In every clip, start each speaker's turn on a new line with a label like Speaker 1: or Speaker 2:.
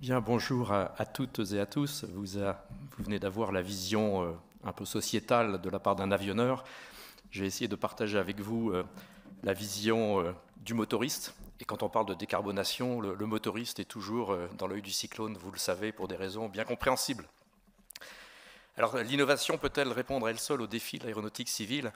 Speaker 1: Bien, bonjour à, toutes et à tous. Vous, venez d'avoir la vision euh, un peu sociétale de la part d'un avionneur. J'ai essayé de partager avec vous euh, la vision euh, du motoriste. Et quand on parle de décarbonation, le, motoriste est toujours dans l'œil du cyclone, vous le savez, pour des raisons bien compréhensibles. Alors, l'innovation peut-elle répondre elle seule au défi de l'aéronautique civile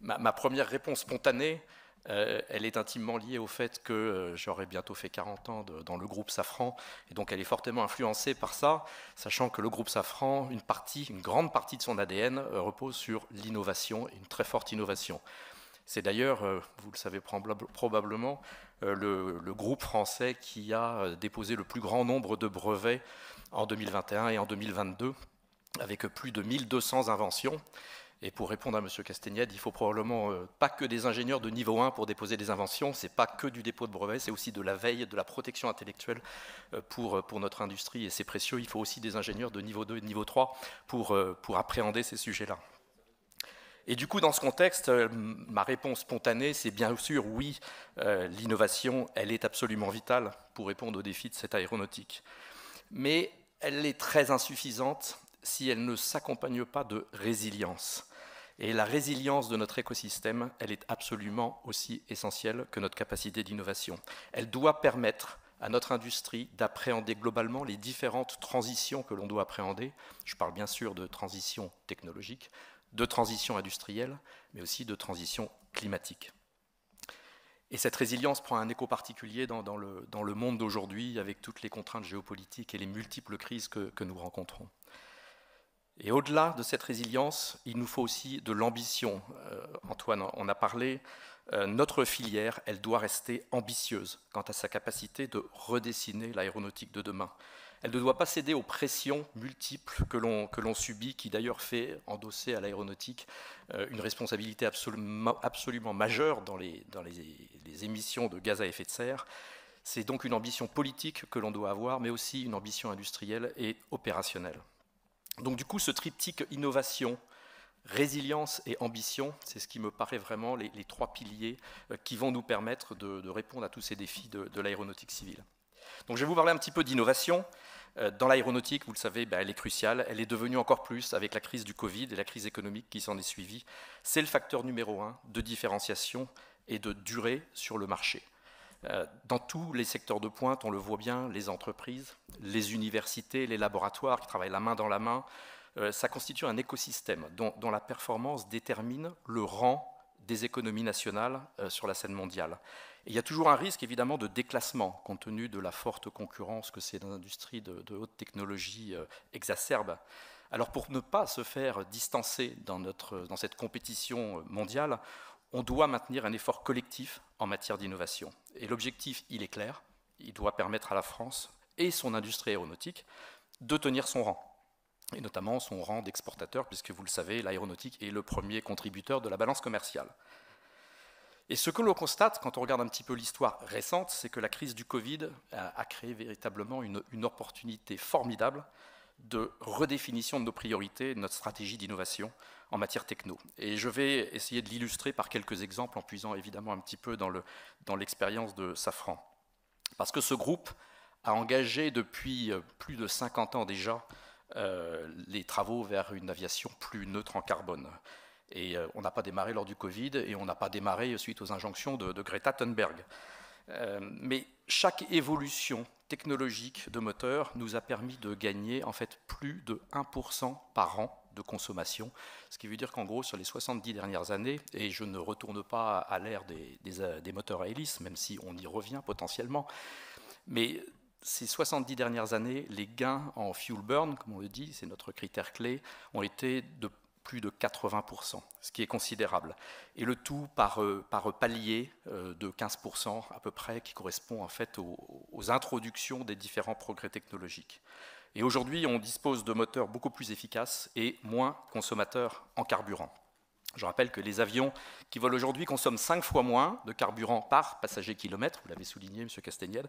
Speaker 1: ma première réponse spontanée, euh, elle est intimement liée au fait que euh, j'aurai bientôt fait 40 ans dans le groupe Safran, et donc elle est fortement influencée par ça, sachant que le groupe Safran, une partie, une grande partie de son ADN euh, repose sur l'innovation, une très forte innovation. C'est d'ailleurs, vous le savez probablement, le, le, groupe français qui a déposé le plus grand nombre de brevets en 2021 et en 2022, avec plus de 1200 inventions. Et pour répondre à M. Castagnède, il faut probablement euh, pas que des ingénieurs de niveau 1 pour déposer des inventions, c'est pas que du dépôt de brevets, c'est aussi de la veille, de la protection intellectuelle euh, pour, euh, pour notre industrie, et c'est précieux, il faut aussi des ingénieurs de niveau 2 et de niveau 3 pour, pour appréhender ces sujets-là. Et du coup, dans ce contexte, ma réponse spontanée, c'est bien sûr oui, l'innovation, elle est absolument vitale pour répondre aux défis de cette aéronautique. Mais elle est très insuffisante si elle ne s'accompagne pas de résilience. Et la résilience de notre écosystème, elle est absolument aussi essentielle que notre capacité d'innovation. Elle doit permettre à notre industrie d'appréhender globalement les différentes transitions que l'on doit appréhender. Je parle bien sûr de transition technologique, de transition industrielle, mais aussi de transition climatique. Et cette résilience prend un écho particulier dans, le, monde d'aujourd'hui, avec toutes les contraintes géopolitiques et les multiples crises que nous rencontrons. Et au-delà de cette résilience, il nous faut aussi de l'ambition. Euh, Antoine en a parlé. Euh, notre filière, elle doit rester ambitieuse quant à sa capacité de redessiner l'aéronautique de demain. Elle ne doit pas céder aux pressions multiples que l'on subit, qui d'ailleurs fait endosser à l'aéronautique euh, une responsabilité absolument, majeure dans, les émissions de gaz à effet de serre. C'est donc une ambition politique que l'on doit avoir, mais aussi une ambition industrielle et opérationnelle. Donc du coup, ce triptyque innovation, résilience et ambition, c'est ce qui me paraît vraiment les, trois piliers euh, qui vont nous permettre de, répondre à tous ces défis de, l'aéronautique civile. Donc je vais vous parler un petit peu d'innovation. Euh, dans l'aéronautique, vous le savez, ben, elle est cruciale. Elle est devenue encore plus avec la crise du Covid et la crise économique qui s'en est suivie. C'est le facteur numéro un de différenciation et de durée sur le marché. Euh, dans tous les secteurs de pointe, on le voit bien, les entreprises, les universités, les laboratoires qui travaillent la main dans la main, euh, ça constitue un écosystème dont, la performance détermine le rang des économies nationales euh, sur la scène mondiale. il y a toujours un risque évidemment de déclassement compte tenu de la forte concurrence que ces industries de, de haute technologie exacerbent. Alors pour ne pas se faire distancer dans, notre, dans cette compétition mondiale, on doit maintenir un effort collectif en matière d'innovation. Et l'objectif, il est clair, il doit permettre à la France et son industrie aéronautique de tenir son rang, et notamment son rang d'exportateur, puisque vous le savez, l'aéronautique est le premier contributeur de la balance commerciale. Et ce que l'on constate quand on regarde un petit peu l'histoire récente, c'est que la crise du Covid a, créé véritablement une, opportunité formidable de redéfinition de nos priorités, de notre stratégie d'innovation en matière techno. Et je vais essayer de l'illustrer par quelques exemples en puisant évidemment un petit peu dans l'expérience de Safran. Parce que ce groupe a engagé depuis euh, plus de 50 ans déjà euh, les travaux vers une aviation plus neutre en carbone. Et euh, on n'a pas démarré lors du Covid et on n'a pas démarré suite aux injonctions de Greta Thunberg. Euh, mais chaque évolution technologique de moteur nous a permis de gagner en fait plus de 1% par an de consommation, ce qui veut dire qu'en gros sur les 70 dernières années, et je ne retourne pas à l'ère euh, des, moteurs à hélice, même si on y revient potentiellement, mais ces 70 dernières années, les gains en fuel burn, comme on le dit, c'est notre critère clé, ont été de plus de 80%, ce qui est considérable. Et le tout par, euh, par palier euh, de 15% à peu près, qui correspond en fait aux, introductions des différents progrès technologiques. Et aujourd'hui, on dispose de moteurs beaucoup plus efficaces et moins consommateurs en carburant. Je rappelle que les avions qui volent aujourd'hui consomment 5 fois moins de carburant par passager kilomètre, vous l'avez souligné, M. Castagnel,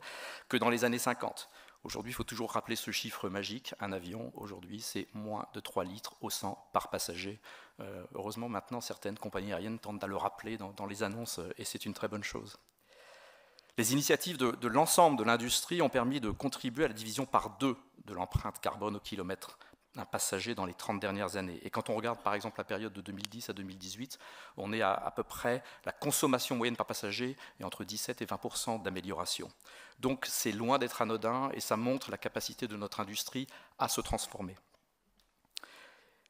Speaker 1: que dans les années 50. Aujourd'hui, il faut toujours rappeler ce chiffre magique. Un avion, aujourd'hui, c'est moins de 3 litres au 100 par passager. Euh, heureusement, maintenant, certaines compagnies aériennes tentent à le rappeler dans les annonces, euh, et c'est une très bonne chose. Les initiatives de l'ensemble de l'industrie ont permis de contribuer à la division par deux de l'empreinte carbone au kilomètre un passager dans les 30 dernières années. Et quand on regarde par exemple la période de 2010 à 2018, on est à peu près, la consommation moyenne par passager est entre 17 et 20 d'amélioration. Donc c'est loin d'être anodin et ça montre la capacité de notre industrie à se transformer.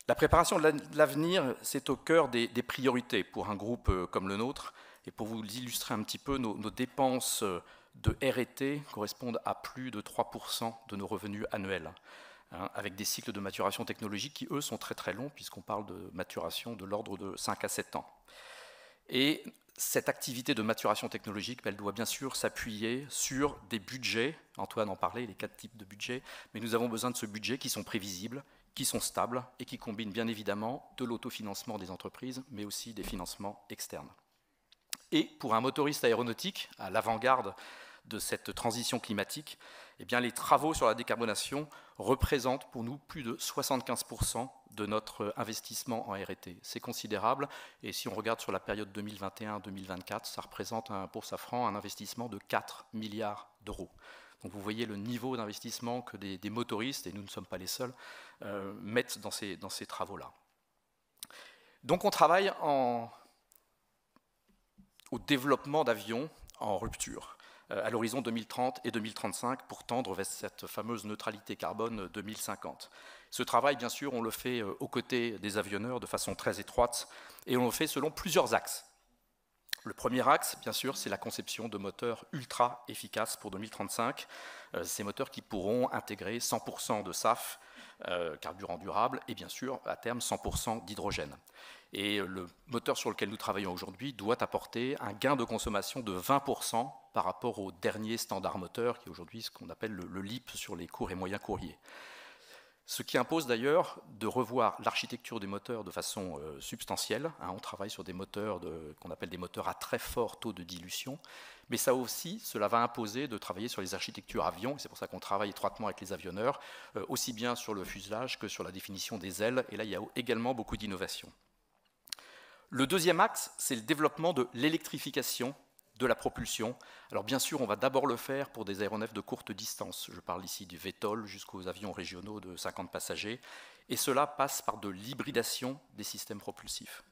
Speaker 1: La préparation de l'avenir, c'est au cœur des, priorités pour un groupe euh, comme le nôtre. Et pour vous illustrer un petit peu, nos dépenses euh, de RT correspondent à plus de 3% de nos revenus annuels. Hein, avec des cycles de maturation technologique qui, eux, sont très très longs, puisqu'on parle de maturation de l'ordre de 5 à 7 ans. Et cette activité de maturation technologique, ben, elle doit bien sûr s'appuyer sur des budgets, Antoine en parlait, les quatre types de budgets, mais nous avons besoin de ce budget qui sont prévisibles, qui sont stables et qui combinent bien évidemment de l'autofinancement des entreprises, mais aussi des financements externes. Et pour un motoriste aéronautique à l'avant-garde de cette transition climatique, eh bien, les travaux sur la décarbonation représentent pour nous plus de 75% de notre investissement en RT. C'est considérable et si on regarde sur la période 2021-2024, ça représente un, pour franc un investissement de 4 milliards d'euros. Donc vous voyez le niveau d'investissement que des, motoristes, et nous ne sommes pas les seuls, euh, mettent dans ces, dans ces travaux-là. Donc on travaille en, au développement d'avions en rupture. Euh, à l'horizon 2030 et 2035 pour tendre vers cette fameuse neutralité carbone 2050. Ce travail, bien sûr, on le fait euh, aux côtés des avionneurs de façon très étroite et on le fait selon plusieurs axes. Le premier axe, bien sûr, c'est la conception de moteurs ultra efficaces pour 2035, euh, ces moteurs qui pourront intégrer 100% de SAF, carburant durable, et bien sûr, à terme, 100% d'hydrogène. Et le moteur sur lequel nous travaillons aujourd'hui doit apporter un gain de consommation de 20% par rapport au dernier standard moteur, qui est aujourd'hui ce qu'on appelle le, LEAP LIP sur les courts et moyens courriers. Ce qui impose d'ailleurs de revoir l'architecture des moteurs de façon euh, substantielle. Hein. on travaille sur des moteurs qu'on appelle des moteurs à très fort taux de dilution, mais ça aussi, cela va imposer de travailler sur les architectures avions. C'est pour ça qu'on travaille étroitement avec les avionneurs, euh, aussi bien sur le fuselage que sur la définition des ailes. Et là, il y a également beaucoup d'innovations. Le deuxième axe, c'est le développement de l'électrification de la propulsion. Alors bien sûr, on va d'abord le faire pour des aéronefs de courte distance. Je parle ici du VTOL jusqu'aux avions régionaux de 50 passagers. Et cela passe par de l'hybridation des systèmes propulsifs.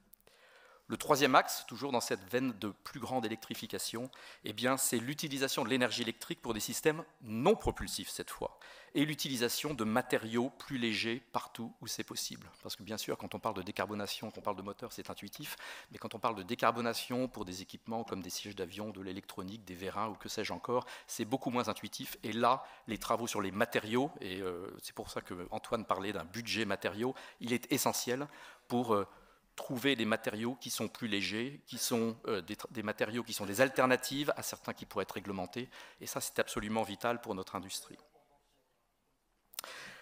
Speaker 1: Le troisième axe, toujours dans cette veine de plus grande électrification, eh c'est l'utilisation de l'énergie électrique pour des systèmes non propulsifs cette fois, et l'utilisation de matériaux plus légers partout où c'est possible. Parce que bien sûr, quand on parle de décarbonation, quand on parle de moteur, c'est intuitif, mais quand on parle de décarbonation pour des équipements comme des sièges d'avion, de l'électronique, des vérins ou que sais-je encore, c'est beaucoup moins intuitif. Et là, les travaux sur les matériaux, et euh, c'est pour ça que Antoine parlait d'un budget matériaux, il est essentiel pour... Euh, trouver des matériaux qui sont plus légers, qui sont euh, des, matériaux qui sont des alternatives à certains qui pourraient être réglementés. Et ça, c'est absolument vital pour notre industrie.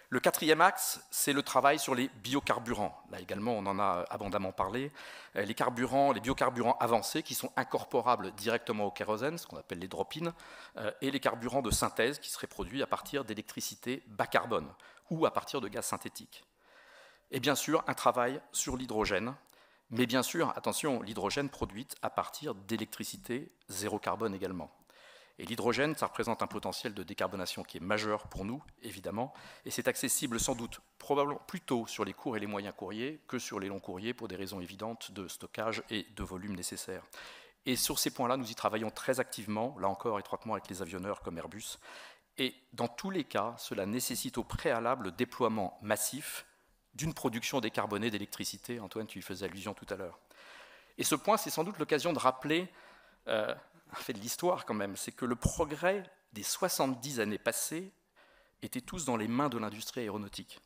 Speaker 1: Le quatrième axe, c'est le travail sur les biocarburants. Là également, on en a abondamment parlé. Euh, les carburants, les biocarburants avancés qui sont incorporables directement au kérosène, ce qu'on appelle les dropines, euh, et les carburants de synthèse qui seraient produits à partir d'électricité bas carbone ou à partir de gaz synthétique. Et bien sûr, un travail sur l'hydrogène mais bien sûr, attention, l'hydrogène produite à partir d'électricité zéro carbone également. Et l'hydrogène, ça représente un potentiel de décarbonation qui est majeur pour nous, évidemment, et c'est accessible sans doute probablement plutôt sur les courts et les moyens courriers que sur les longs courriers pour des raisons évidentes de stockage et de volume nécessaire. Et sur ces points-là, nous y travaillons très activement, là encore étroitement avec les avionneurs comme Airbus. Et dans tous les cas, cela nécessite au préalable le déploiement massif d'une production décarbonée d'électricité. Antoine, tu y faisais allusion tout à l'heure. Et ce point, c'est sans doute l'occasion de rappeler un euh, fait de l'histoire quand même, c'est que le progrès des 70 années passées était tous dans les mains de l'industrie aéronautique.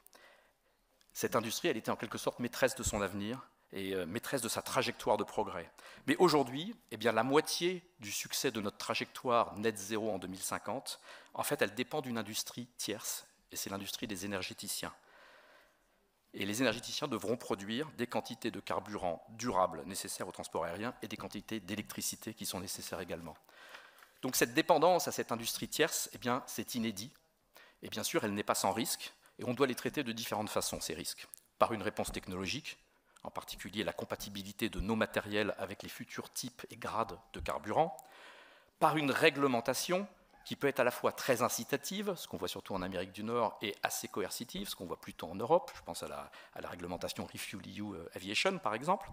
Speaker 1: Cette industrie, elle était en quelque sorte maîtresse de son avenir et euh, maîtresse de sa trajectoire de progrès. Mais aujourd'hui, eh bien, la moitié du succès de notre trajectoire net zéro en 2050, en fait, elle dépend d'une industrie tierce, et c'est l'industrie des énergéticiens et les énergéticiens devront produire des quantités de carburant durable nécessaires au transport aérien et des quantités d'électricité qui sont nécessaires également. Donc cette dépendance à cette industrie tierce, eh bien, c'est inédit. Et bien sûr, elle n'est pas sans risque, et on doit les traiter de différentes façons, ces risques. Par une réponse technologique, en particulier la compatibilité de nos matériels avec les futurs types et grades de carburant, par une réglementation, qui peut être à la fois très incitative, ce qu'on voit surtout en Amérique du Nord, et assez coercitive, ce qu'on voit plutôt en Europe. Je pense à la, réglementation Refuel EU Aviation, par exemple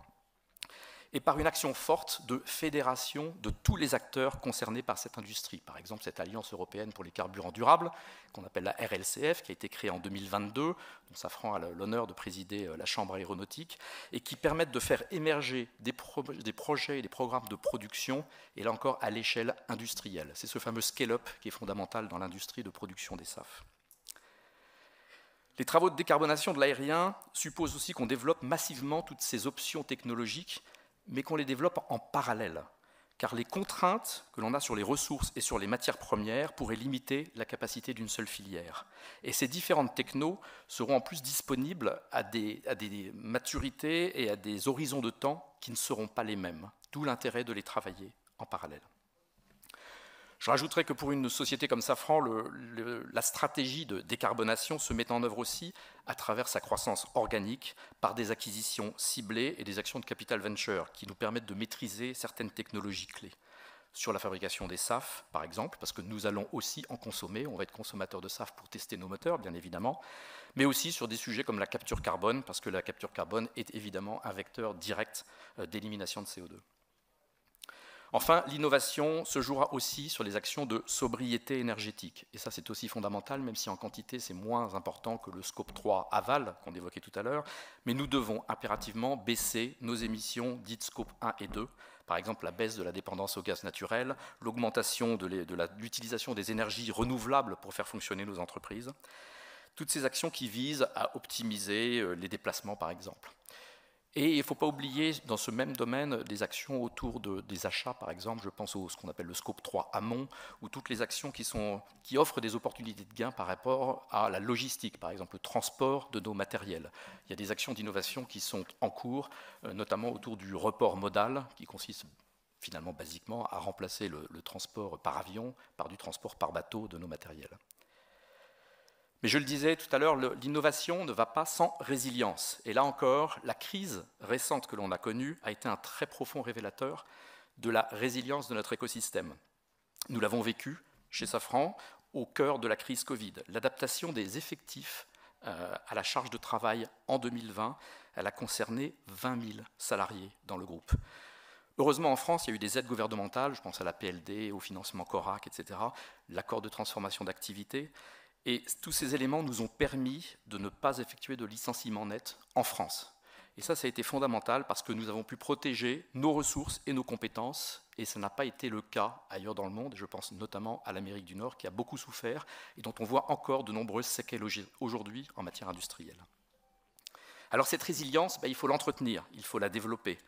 Speaker 1: et par une action forte de fédération de tous les acteurs concernés par cette industrie. Par exemple, cette Alliance européenne pour les carburants durables, qu'on appelle la RLCF, qui a été créée en 2022, dont Safran a l'honneur de présider euh, la Chambre aéronautique, et qui permettent de faire émerger des projets et des programmes de production, et là encore à l'échelle industrielle. C'est ce fameux scale-up qui est fondamental dans l'industrie de production des SAF. Les travaux de décarbonation de l'aérien supposent aussi qu'on développe massivement toutes ces options technologiques mais qu'on les développe en parallèle, car les contraintes que l'on a sur les ressources et sur les matières premières pourraient limiter la capacité d'une seule filière. Et ces différentes technos seront en plus disponibles à des, maturités et à des horizons de temps qui ne seront pas les mêmes, d'où l'intérêt de les travailler en parallèle. Je rajouterais que pour une société comme Safran, la stratégie de décarbonation se met en œuvre aussi à travers sa croissance organique par des acquisitions ciblées et des actions de capital venture qui nous permettent de maîtriser certaines technologies clés sur la fabrication des SAF, par exemple, parce que nous allons aussi en consommer, on va être consommateur de SAF pour tester nos moteurs, bien évidemment, mais aussi sur des sujets comme la capture carbone, parce que la capture carbone est évidemment un vecteur direct euh, d'élimination de CO2. Enfin, l'innovation se jouera aussi sur les actions de sobriété énergétique. Et ça, c'est aussi fondamental, même si en quantité, c'est moins important que le scope 3 aval qu'on évoquait tout à l'heure. Mais nous devons impérativement baisser nos émissions dites scope 1 et 2 par exemple la baisse de la dépendance au gaz naturel, l'augmentation de l'utilisation des énergies renouvelables pour faire fonctionner nos entreprises. Toutes ces actions qui visent à optimiser euh, les déplacements, par exemple. Et il ne faut pas oublier, dans ce même domaine, des actions autour des achats, par exemple. Je pense au ce qu'on appelle le scope 3 amont, ou toutes les actions qui, offrent des opportunités de gains par rapport à la logistique, par exemple le transport de nos matériels. Il y a des actions d'innovation qui sont en cours, euh, notamment autour du report modal, qui consiste finalement basiquement à remplacer le transport par avion par du transport par bateau de nos matériels. Mais je le disais tout à l'heure, l'innovation ne va pas sans résilience. Et là encore, la crise récente que l'on a connue a été un très profond révélateur de la résilience de notre écosystème. Nous l'avons vécu chez Safran au cœur de la crise Covid. L'adaptation des effectifs euh, à la charge de travail en 2020, elle a concerné 20 000 salariés dans le groupe. Heureusement, en France, il y a eu des aides gouvernementales, je pense à la PLD, au financement CORAC, etc., l'accord de transformation d'activité, et tous ces éléments nous ont permis de ne pas effectuer de licenciement net en France. Et ça, ça a été fondamental parce que nous avons pu protéger nos ressources et nos compétences, et ça n'a pas été le cas ailleurs dans le monde. Je pense notamment à l'Amérique du Nord qui a beaucoup souffert et dont on voit encore de nombreuses séquelles aujourd'hui en matière industrielle. Alors cette résilience, bah, il faut l'entretenir, il faut la développer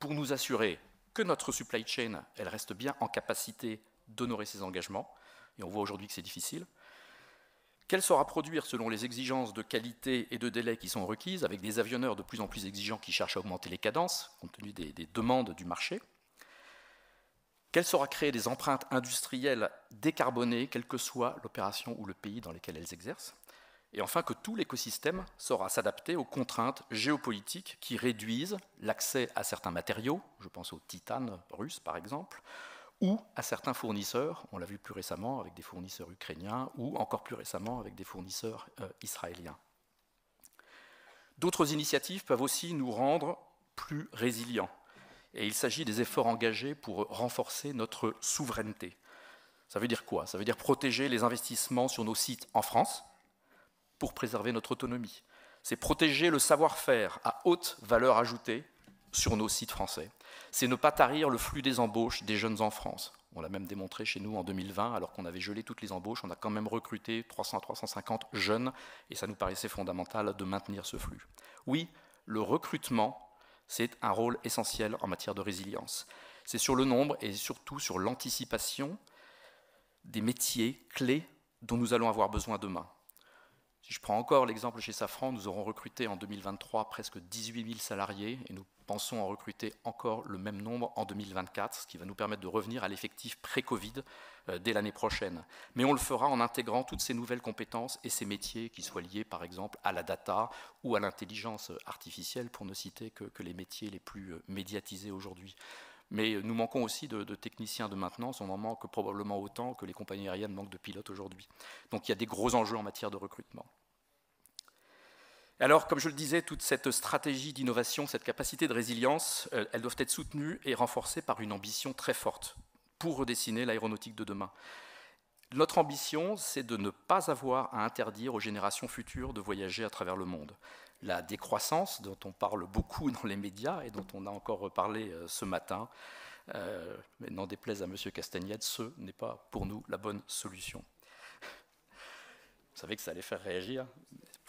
Speaker 1: pour nous assurer que notre supply chain, elle reste bien en capacité d'honorer ses engagements, et on voit aujourd'hui que c'est difficile, qu'elle saura produire selon les exigences de qualité et de délai qui sont requises, avec des avionneurs de plus en plus exigeants qui cherchent à augmenter les cadences, compte tenu des, demandes du marché, qu'elle saura créer des empreintes industrielles décarbonées, quelle que soit l'opération ou le pays dans lequel elles exercent, et enfin que tout l'écosystème saura s'adapter aux contraintes géopolitiques qui réduisent l'accès à certains matériaux, je pense au titane russe par exemple, ou à certains fournisseurs, on l'a vu plus récemment avec des fournisseurs ukrainiens ou encore plus récemment avec des fournisseurs euh, israéliens. D'autres initiatives peuvent aussi nous rendre plus résilients et il s'agit des efforts engagés pour renforcer notre souveraineté. Ça veut dire quoi Ça veut dire protéger les investissements sur nos sites en France pour préserver notre autonomie. C'est protéger le savoir-faire à haute valeur ajoutée sur nos sites français. C'est ne pas tarir le flux des embauches des jeunes en France. On l'a même démontré chez nous en 2020, alors qu'on avait gelé toutes les embauches, on a quand même recruté 300 350 jeunes, et ça nous paraissait fondamental de maintenir ce flux. Oui, le recrutement, c'est un rôle essentiel en matière de résilience. C'est sur le nombre et surtout sur l'anticipation des métiers clés dont nous allons avoir besoin demain. Si je prends encore l'exemple chez Safran, nous aurons recruté en 2023 presque 18 000 salariés et nous pensons en recruter encore le même nombre en 2024, ce qui va nous permettre de revenir à l'effectif pré-Covid euh, dès l'année prochaine. Mais on le fera en intégrant toutes ces nouvelles compétences et ces métiers qui soient liés par exemple à la data ou à l'intelligence artificielle, pour ne citer que, les métiers les plus euh, médiatisés aujourd'hui. Mais euh, nous manquons aussi de, de, techniciens de maintenance, on en manque probablement autant que les compagnies aériennes manquent de pilotes aujourd'hui. Donc il y a des gros enjeux en matière de recrutement. Alors, comme je le disais, toute cette stratégie d'innovation, cette capacité de résilience, euh, elles doivent être soutenues et renforcées par une ambition très forte pour redessiner l'aéronautique de demain. Notre ambition, c'est de ne pas avoir à interdire aux générations futures de voyager à travers le monde. La décroissance, dont on parle beaucoup dans les médias et dont on a encore reparlé euh, ce matin, euh, mais n'en déplaise à M. Castagnette, ce n'est pas pour nous la bonne solution. Vous savez que ça allait faire réagir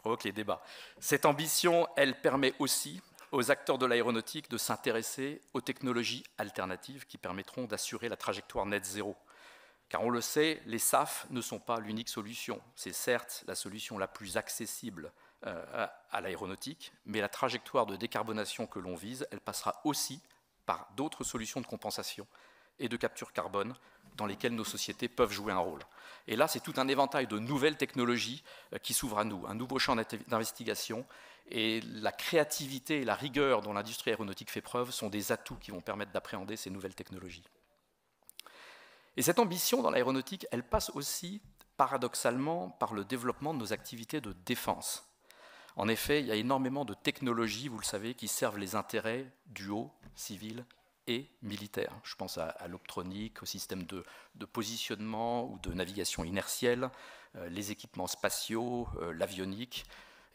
Speaker 1: provoque les débats. Cette ambition, elle permet aussi aux acteurs de l'aéronautique de s'intéresser aux technologies alternatives qui permettront d'assurer la trajectoire net zéro. Car on le sait, les SAF ne sont pas l'unique solution. C'est certes la solution la plus accessible euh, à l'aéronautique, mais la trajectoire de décarbonation que l'on vise, elle passera aussi par d'autres solutions de compensation et de capture carbone dans lesquelles nos sociétés peuvent jouer un rôle. Et là, c'est tout un éventail de nouvelles technologies euh, qui s'ouvrent à nous, un nouveau champ d'investigation. Et la créativité et la rigueur dont l'industrie aéronautique fait preuve sont des atouts qui vont permettre d'appréhender ces nouvelles technologies. Et cette ambition dans l'aéronautique, elle passe aussi, paradoxalement, par le développement de nos activités de défense. En effet, il y a énormément de technologies, vous le savez, qui servent les intérêts du haut, civil et militaire. Je pense à, l'optronique, au système de, positionnement ou de navigation inertielle, euh, les équipements spatiaux, euh, l'avionique,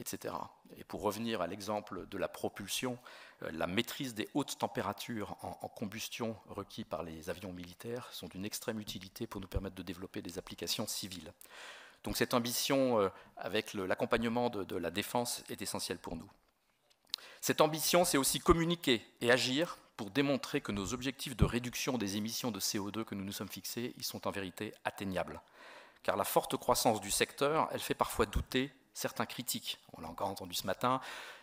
Speaker 1: etc. Et pour revenir à l'exemple de la propulsion, euh, la maîtrise des hautes températures en, combustion requis par les avions militaires sont d'une extrême utilité pour nous permettre de développer des applications civiles. Donc cette ambition avec l'accompagnement de la défense est essentielle pour nous. Cette ambition, c'est aussi communiquer et agir pour démontrer que nos objectifs de réduction des émissions de CO2 que nous nous sommes fixés, ils sont en vérité atteignables. Car la forte croissance du secteur, elle fait parfois douter certains critiques. On l'a encore entendu ce matin,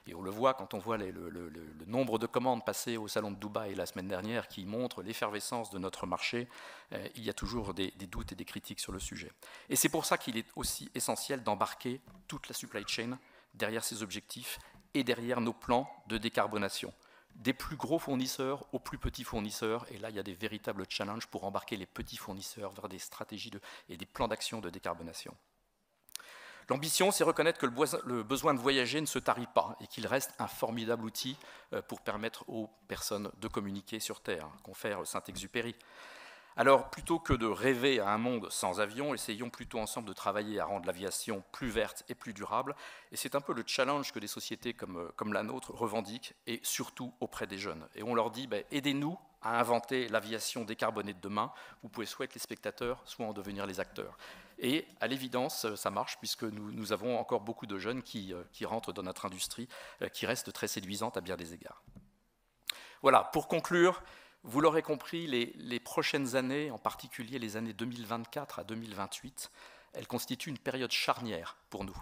Speaker 1: et on le voit quand on voit le, nombre de commandes passées au Salon de Dubaï la semaine dernière, qui montre l'effervescence de notre marché. Euh, il y a toujours des, des, doutes et des critiques sur le sujet. Et c'est pour ça qu'il est aussi essentiel d'embarquer toute la supply chain derrière ces objectifs et derrière nos plans de décarbonation des plus gros fournisseurs aux plus petits fournisseurs. Et là, il y a des véritables challenges pour embarquer les petits fournisseurs vers des stratégies et des plans d'action de décarbonation. L'ambition, c'est reconnaître que le besoin de voyager ne se tarit pas et qu'il reste un formidable outil euh, pour permettre aux personnes de communiquer sur Terre, confère Saint-Exupéry. Alors, plutôt que de rêver à un monde sans avion, essayons plutôt ensemble de travailler à rendre l'aviation plus verte et plus durable. Et c'est un peu le challenge que des sociétés comme, euh, comme, la nôtre revendiquent, et surtout auprès des jeunes. Et on leur dit, ben, aidez-nous à inventer l'aviation décarbonée de demain. Vous pouvez soit être les spectateurs, soit en devenir les acteurs. Et à l'évidence, euh, ça marche, puisque nous, avons encore beaucoup de jeunes qui, euh, qui rentrent dans notre industrie, qui reste très séduisante à bien des égards. Voilà, pour conclure, vous l'aurez compris, les, prochaines années, en particulier les années 2024 à 2028, elles constituent une période charnière pour nous.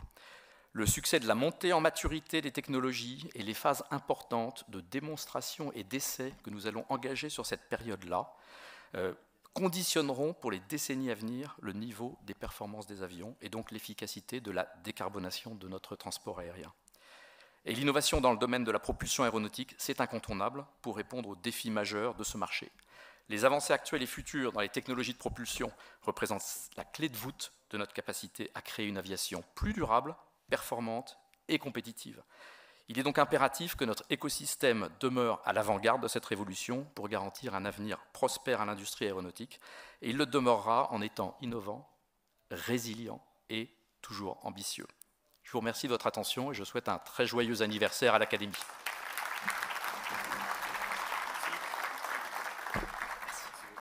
Speaker 1: Le succès de la montée en maturité des technologies et les phases importantes de démonstration et d'essais que nous allons engager sur cette période-là euh, conditionneront pour les décennies à venir le niveau des performances des avions et donc l'efficacité de la décarbonation de notre transport aérien. Et l'innovation dans le domaine de la propulsion aéronautique, c'est incontournable pour répondre aux défis majeurs de ce marché. Les avancées actuelles et futures dans les technologies de propulsion représentent la clé de voûte de notre capacité à créer une aviation plus durable, performante et compétitive. Il est donc impératif que notre écosystème demeure à l'avant-garde de cette révolution pour garantir un avenir prospère à l'industrie aéronautique, et il le demeurera en étant innovant, résilient et toujours ambitieux. Je vous remercie de votre attention et je souhaite un très joyeux anniversaire à l'Académie.